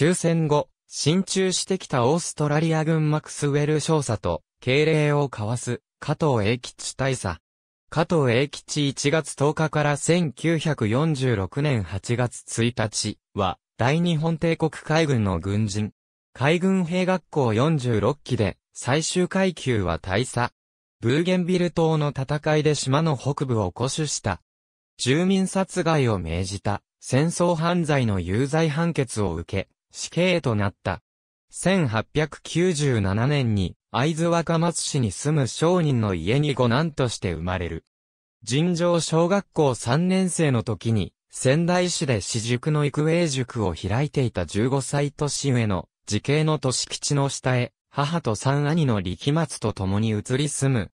終戦後、進駐してきたオーストラリア軍マクスウェル少佐と、敬礼を交わす、加藤英吉大佐。加藤英吉1月10日から1946年8月1日は、大日本帝国海軍の軍人。海軍兵学校46期で、最終階級は大佐。ブーゲンビル島の戦いで島の北部を固守した。住民殺害を命じた戦争犯罪の有罪判決を受け、死刑となった。1897年に会津若松市に住む商人の家に五男として生まれる。尋常小学校3年生の時に仙台市で私塾の育英塾を開いていた15歳年上の時系の年吉の下へ母と三兄の力松と共に移り住む。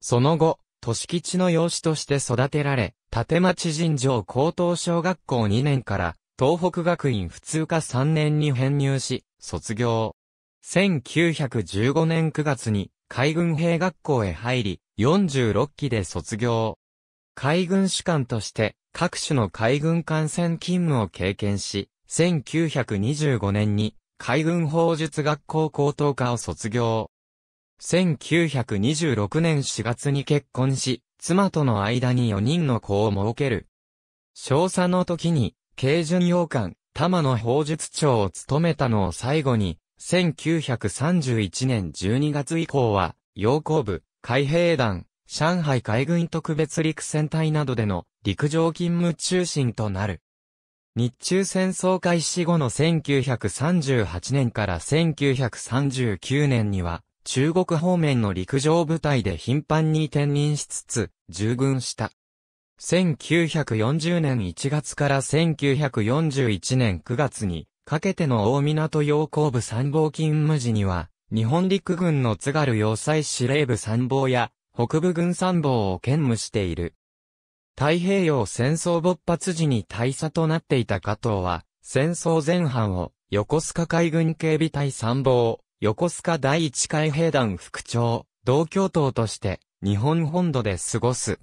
その後、年吉の養子として育てられ、立町尋常高等小学校2年から東北学院普通科3年に編入し、卒業。1915年9月に海軍兵学校へ入り、46期で卒業。海軍士官として各種の海軍艦船勤務を経験し、1925年に海軍法術学校高等科を卒業。1926年4月に結婚し、妻との間に4人の子を設ける。少佐の時に慶順洋館、玉野法術長を務めたのを最後に、1931年12月以降は、洋行部、海兵団、上海海軍特別陸戦隊などでの陸上勤務中心となる。日中戦争開始後の1938年から1939年には、中国方面の陸上部隊で頻繁に転任しつつ、従軍した。1940年1月から1941年9月にかけての大港洋行部参謀勤務時には、日本陸軍の津軽要塞司令部参謀や北部軍参謀を兼務している。太平洋戦争勃発時に大佐となっていた加藤は、戦争前半を横須賀海軍警備隊参謀、横須賀第一海兵団副長、同教頭として日本本土で過ごす。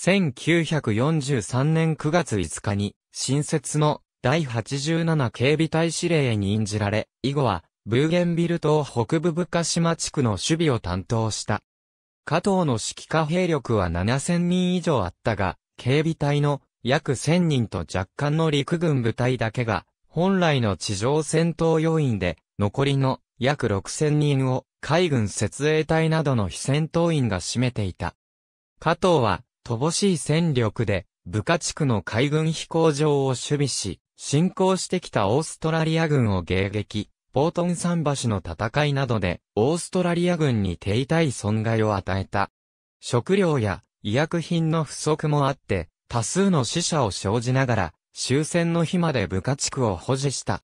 1943年9月5日に、新設の第87警備隊司令に任じられ、以後は、ブーゲンビル島北部深島地区の守備を担当した。加藤の指揮下兵力は7000人以上あったが、警備隊の約1000人と若干の陸軍部隊だけが、本来の地上戦闘要員で、残りの約6000人を海軍設営隊などの非戦闘員が占めていた。加藤は乏しい戦力で、部下地区の海軍飛行場を守備し、侵攻してきたオーストラリア軍を迎撃、ポートン桟橋の戦いなどで、オーストラリア軍に手痛い損害を与えた。食料や医薬品の不足もあって、多数の死者を生じながら、終戦の日まで部下地区を保持した。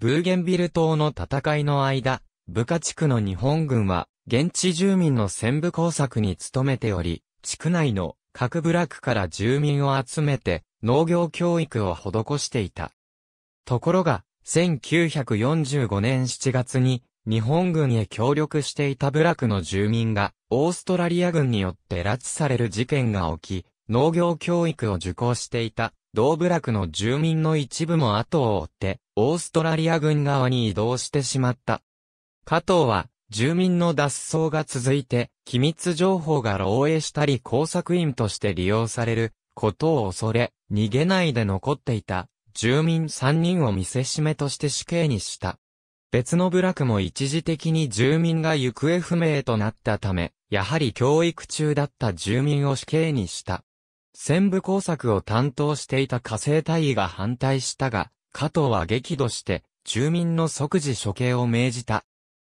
ブーゲンビル島の戦いの間、部下地区の日本軍は、現地住民の戦部工作に努めており、地区内の各部落から住民を集めて農業教育を施していた。ところが、1945年7月に日本軍へ協力していた部落の住民がオーストラリア軍によって拉致される事件が起き、農業教育を受講していた同部落の住民の一部も後を追ってオーストラリア軍側に移動してしまった。加藤は住民の脱走が続いて、機密情報が漏洩したり工作員として利用されることを恐れ、逃げないで残っていた住民3人を見せしめとして死刑にした。別の部落も一時的に住民が行方不明となったため、やはり教育中だった住民を死刑にした。戦部工作を担当していた火星大尉が反対したが、加藤は激怒して、住民の即時処刑を命じた。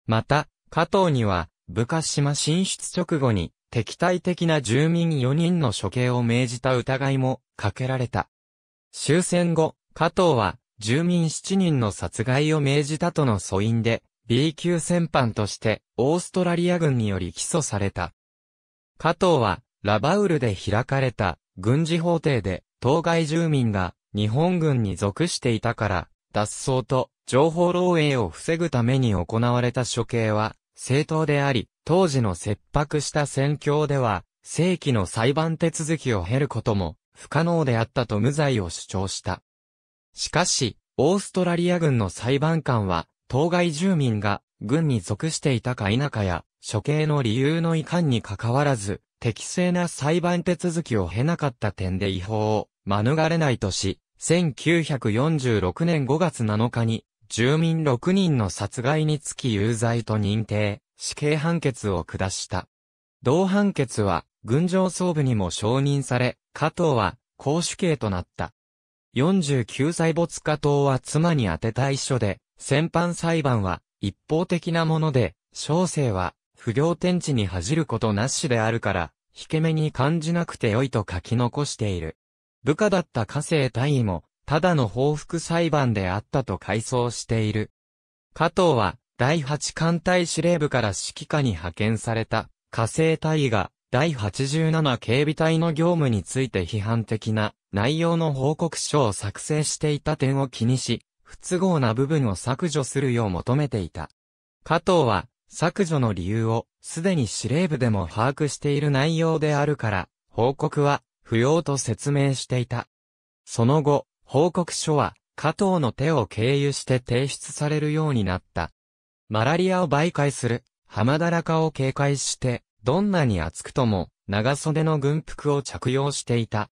また、加藤には、部下島進出直後に、敵対的な住民4人の処刑を命じた疑いもかけられた。終戦後、加藤は、住民7人の殺害を命じたとの素因で、B 級戦犯として、オーストラリア軍により起訴された。加藤は、ラバウルで開かれた、軍事法廷で、当該住民が、日本軍に属していたから、脱走と、情報漏洩を防ぐために行われた処刑は、正当であり、当時の切迫した戦況では、正規の裁判手続きを経ることも不可能であったと無罪を主張した。しかし、オーストラリア軍の裁判官は、当該住民が軍に属していたか否かや、処刑の理由の遺憾に関わらず、適正な裁判手続きを経なかった点で違法を免れないとし、1946年5月7日に住民6人の殺害につき有罪と認定、死刑判決を下した。同判決は、軍上総部にも承認され、加藤は、公主刑となった。49歳没加藤は妻に宛てた遺書で、戦犯裁判は、一方的なもので、小生は、不行天地に恥じることなしであるから、引け目に感じなくてよいと書き残している。部下だった家政大尉も、ただの報復裁判であったと回想している。加藤は、第8艦隊司令部から指揮下に派遣された、火星隊が、第87警備隊の業務について批判的な内容の報告書を作成していた点を気にし、不都合な部分を削除するよう求めていた。加藤は、削除の理由を、すでに司令部でも把握している内容であるから、報告は、不要と説明していた。その後、報告書は、加藤の手を経由して提出されるようになった。マラリアを媒介する、浜だらかを警戒して、どんなに暑くとも、長袖の軍服を着用していた。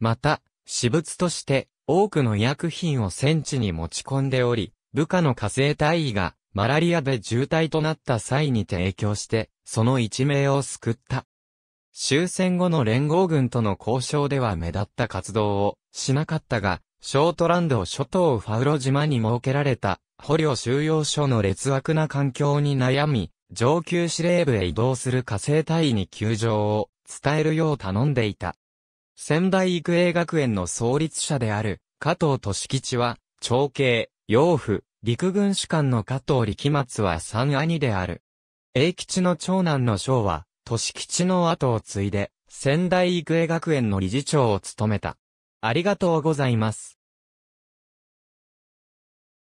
また、私物として、多くの医薬品を戦地に持ち込んでおり、部下の火星隊医が、マラリアで重体となった際に提供して、その一命を救った。終戦後の連合軍との交渉では目立った活動をしなかったが、ショートランド諸島ファウロ島に設けられた捕虜収容所の劣悪な環境に悩み、上級司令部へ移動する火星隊員に窮状を伝えるよう頼んでいた。仙台育英学園の創立者である加藤俊吉は、長兄、養父、陸軍士官の加藤力松は三兄である。英吉の長男の章は、俊吉の後を継いで、仙台育英学園の理事長を務めた。ありがとうございます。